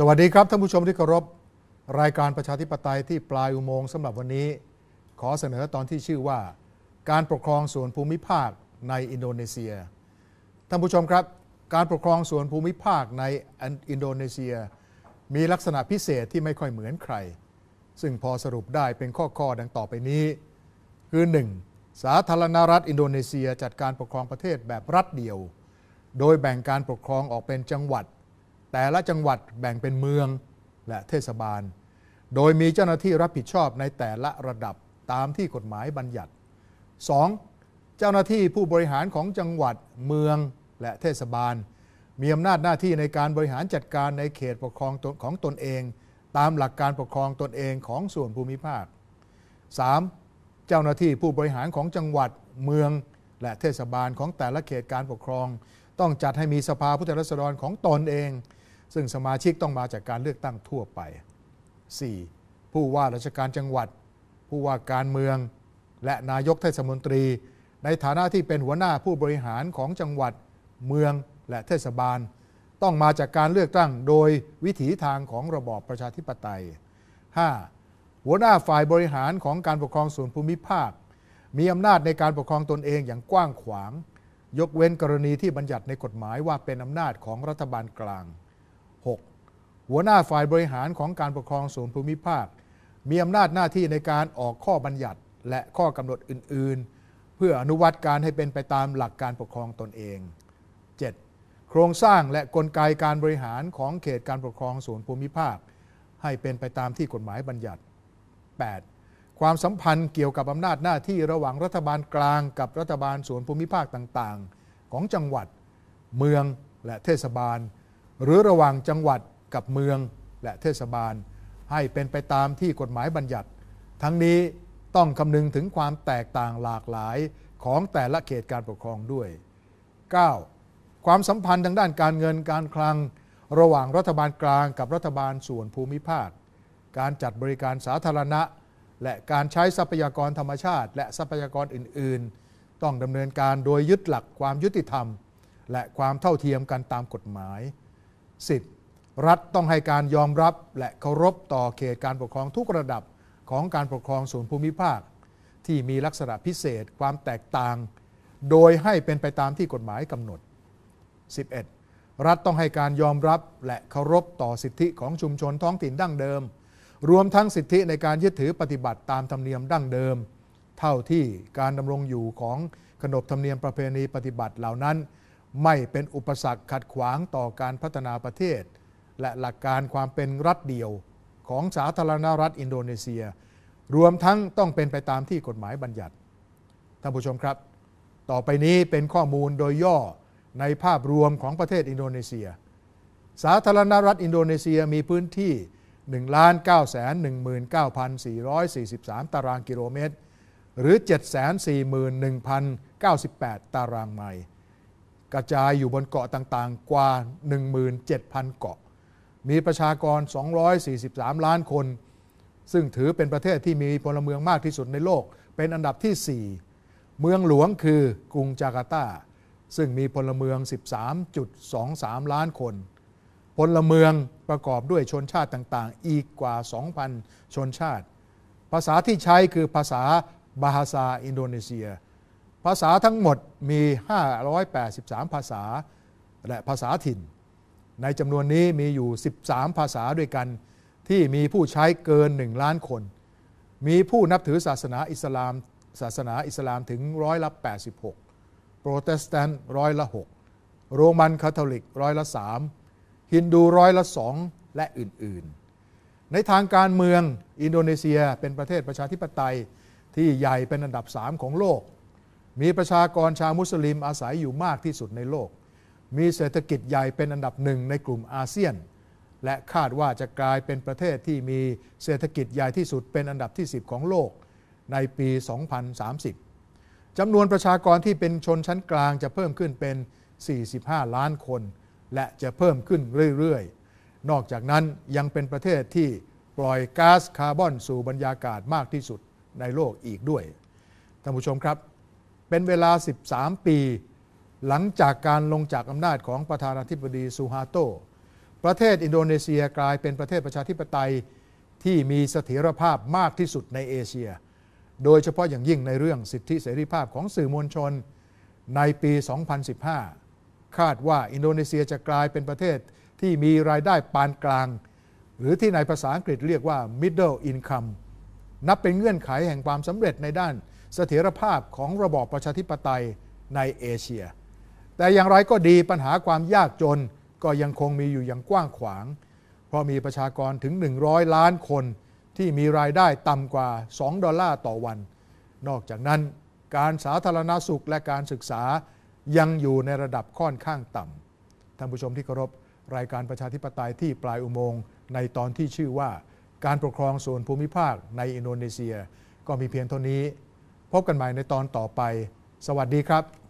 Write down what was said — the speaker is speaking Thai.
สวัสดีครับ ท่านผู้ชมที่เคารพรายการประชาธิปไตยที่ปลายอุโมงค์สำหรับวันนี้ ขอเสนอตอนที่ชื่อว่า การปกครองส่วนภูมิภาคในอินโดนีเซียท่านผู้ชมครับการปกครองส่วนภูมิภาคในอินโดนีเซีย มีลักษณะพิเศษที่ไม่ค่อยเหมือนใคร ซึ่งพอสรุปได้เป็นข้อข้อดังต่อไปนี้ คือ 1. สาธารณรัฐอินโดนีเซีย จัดการปกครองประเทศแบบรัฐเดียว โดยแบ่งการปกครองออกเป็นจังหวัดแต่ละจังหวัดแบ่งเป็นเมืองและเทศบาล โดยมีเจ้าหน้าที่รับผิดชอบในแต่ละระดับตามที่กฎหมายบัญญัติ 2. เจ้าหน้าที่ผู้บริหารของจังหวัดเมืองและเทศบาล มีอำนาจหน้าที่ในการบริหารจัดการในเขตปกครองของตนเอง ตามหลักการปกครองตนเองของส่วนภูมิภาค 3. เจ้าหน้าที่ผู้บริหารของจังหวัดเมืองและเทศบาลของแต่ละเขตการปกครอง ต้องจัดให้มีสภาผู้แทนราษฎรของตนเองซึ่งสมาชิกต้องมาจากการเลือกตั้งทั่วไป 4. ผู้ว่าราชการจังหวัด ผู้ว่าการเมือง และนายกเทศมนตรี ในฐานะที่เป็นหัวหน้าผู้บริหารของจังหวัด เมืองและเทศบาล ต้องมาจากการเลือกตั้งโดยวิถีทางของระบอบประชาธิปไตย 5. หัวหน้าฝ่ายบริหารของการปกครองส่วนภูมิภาค มีอำนาจในการปกครองตนเองอย่างกว้างขวาง ยกเว้นกรณีที่บัญญัติในกฎหมายว่าเป็นอำนาจของรัฐบาลกลาง 6. หัวหน้าฝ่ายบริหารของการปกครองส่วนภูมิภาค มีอำนาจหน้าที่ในการออกข้อบัญญัติและข้อกำหนดอื่นๆ เพื่ออนุวัตการให้เป็นไปตามหลักการปกครองตนเอง 7. โครงสร้างและกลไกการบริหารของเขตการปกครองส่วนภูมิภาคให้เป็นไปตามที่กฎหมายบัญญัติ 8. ความสัมพันธ์เกี่ยวกับอำนาจหน้าที่ระหว่างรัฐบาลกลางกับรัฐบาลส่วนภูมิภาคต่างๆ ของจังหวัดเมืองและเทศบาลหรือระหว่างจังหวัดกับเมืองและเทศบาล ให้เป็นไปตามที่กฎหมายบัญญัติ ทั้งนี้ต้องคำนึงถึงความแตกต่างหลากหลายของแต่ละเขตการปกครองด้วย 9. ความสัมพันธ์ทางด้านการเงินการคลัง ระหว่างรัฐบาลกลางกับรัฐบาลส่วนภูมิภาคการจัดบริการสาธารณะ และการใช้ทรัพยากรธรรมชาติ และทรัพยากรอื่น ๆ ต้องดำเนินการโดยยึดหลักความยุติธรรม และความเท่าเทียมกันตามกฎหมาย 10. รัฐต้องให้การยอมรับและเคารพต่อเขตการปกครองทุกระดับของการปกครองส่วนภูมิภาค ที่มีลักษณะพิเศษความแตกต่าง โดยให้เป็นไปตามที่กฎหมายกำหนด 11. รัฐต้องให้การยอมรับและเคารพต่อสิทธิของชุมชนท้องถิ่นดั้งเดิม รวมทั้งสิทธิในการยึดถือปฏิบัติตามธรรมเนียมดั้งเดิม เท่าที่การดำรงอยู่ของขนบธรรมเนียมประเพณีปฏิบัติเหล่านั้นไม่เป็นอุปสรรคขัดขวางต่อการพัฒนาประเทศ และหลักการความเป็นรัฐเดียวของสาธารณรัฐอินโดนีเซีย รวมทั้งต้องเป็นไปตามที่กฎหมายบัญญัติ ท่านผู้ชมครับ ต่อไปนี้เป็นข้อมูลโดยย่อในภาพรวมของประเทศอินโดนีเซีย สาธารณรัฐอินโดนีเซียมีพื้นที่1,919,443 ตารางกิโลเมตร หรือ 741,098 ตารางไมล์กระจายอยู่บนเกาะต่างๆ กว่า 17,000 เกาะ มีประชากร 243 ล้านคน ซึ่งถือเป็นประเทศที่มีพลเมืองมากที่สุดในโลก เป็นอันดับที่ 4 เมืองหลวงคือ กรุงจาการ์ตา ซึ่งมีพลเมือง 13.23 ล้านคน พลเมืองประกอบด้วยชนชาติต่างๆ อีกกว่า 2,000 ชนชาติ ภาษาที่ใช้คือภาษาบาฮาซาอินโดนีเซียภาษาทั้งหมดมี 583 ภาษาและภาษาถิ่น ในจำนวนนี้มีอยู่ 13 ภาษาด้วยกันที่มีผู้ใช้เกิน 1 ล้านคน มีผู้นับถือศาสนาอิสลามศาสนาอิสลามถึงร้อยละ86โปรเตสแตนต์ร้อยละ6โรมันคาทอลิกร้อยละ3ฮินดูร้อยละ2และอื่นๆ ในทางการเมืองอินโดนีเซียเป็นประเทศประชาธิปไตยที่ใหญ่เป็นอันดับ 3 ของโลกมีประชากรชาวมุสลิมอาศัยอยู่มากที่สุดในโลก มีเศรษฐกิจใหญ่เป็นอันดับหนึ่งในกลุ่มอาเซียน และคาดว่าจะกลายเป็นประเทศที่มีเศรษฐกิจใหญ่ที่สุดเป็นอันดับที่ 10 ของโลกในปี 2030 จำนวนประชากรที่เป็นชนชั้นกลางจะเพิ่มขึ้นเป็น 45 ล้านคน และจะเพิ่มขึ้นเรื่อย ๆ นอกจากนั้นยังเป็นประเทศที่ปล่อยก๊าซคาร์บอนสู่บรรยากาศมากที่สุดในโลกอีกด้วย ท่านผู้ชมครับเป็นเวลา 13 ปี หลังจากการลงจากอำนาจของประธานาธิบดีซูฮาโต ประเทศอินโดนีเซียกลายเป็นประเทศประชาธิปไตยที่มีเสถียรภาพมากที่สุดในเอเชีย โดยเฉพาะอย่างยิ่งในเรื่องสิทธิเสรีภาพของสื่อมวลชนในปี 2015 คาดว่าอินโดนีเซียจะกลายเป็นประเทศที่มีรายได้ปานกลาง หรือที่ในภาษาอังกฤษเรียกว่า middle income นับเป็นเงื่อนไขแห่งความสำเร็จในด้านเสถียรภาพของระบอบประชาธิปไตยในเอเชีย แต่อย่างไรก็ดีปัญหาความยากจนก็ยังคงมีอยู่อย่างกว้างขวาง เพราะมีประชากรถึง 100 ล้านคนที่มีรายได้ต่ำกว่า 2 ดอลลาร์ต่อวัน นอกจากนั้น การสาธารณาสุขและการศึกษายังอยู่ในระดับค่อนข้างต่ำ ท่านผู้ชมที่เคารพรายการประชาธิปไตยที่ปลายอุโมงค์ ในตอนที่ชื่อว่า การปกครองส่วนภูมิภาคในอินโดนีเซีย ก็มีเพียงเท่านี้พบกันใหม่ในตอนต่อไป สวัสดีครับ